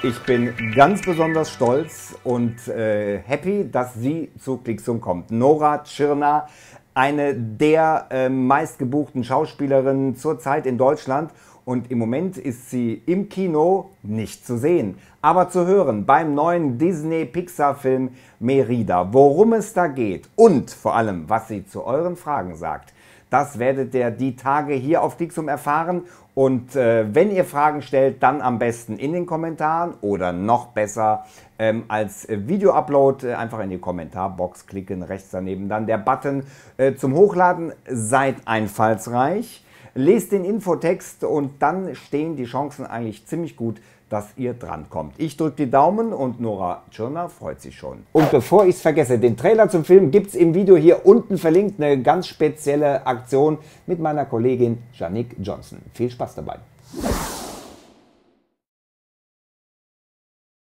Ich bin ganz besonders stolz und äh, happy, dass sie zu Klicksum kommt. Nora Tschirner eine der äh, meistgebuchten Schauspielerinnen zurzeit in Deutschland. Und im Moment ist sie im Kino nicht zu sehen, aber zu hören beim neuen Disney-Pixar-Film Merida. Worum es da geht und vor allem, was sie zu euren Fragen sagt, das werdet ihr die Tage hier auf Dixum erfahren. Und äh, wenn ihr Fragen stellt, dann am besten in den Kommentaren oder noch besser ähm, als Video-Upload äh, einfach in die Kommentarbox klicken, rechts daneben dann der Button äh, äh, zum Hochladen seid einfallsreich, lest den Infotext und dann stehen die Chancen eigentlich ziemlich gut, dass ihr drankommt. Ich drücke die Daumen und Nora Tschirner freut sich schon. Und bevor ich es vergesse, den Trailer zum Film gibt es im Video hier unten verlinkt. Eine ganz spezielle Aktion mit meiner Kollegin Janik Johnson. Viel Spaß dabei.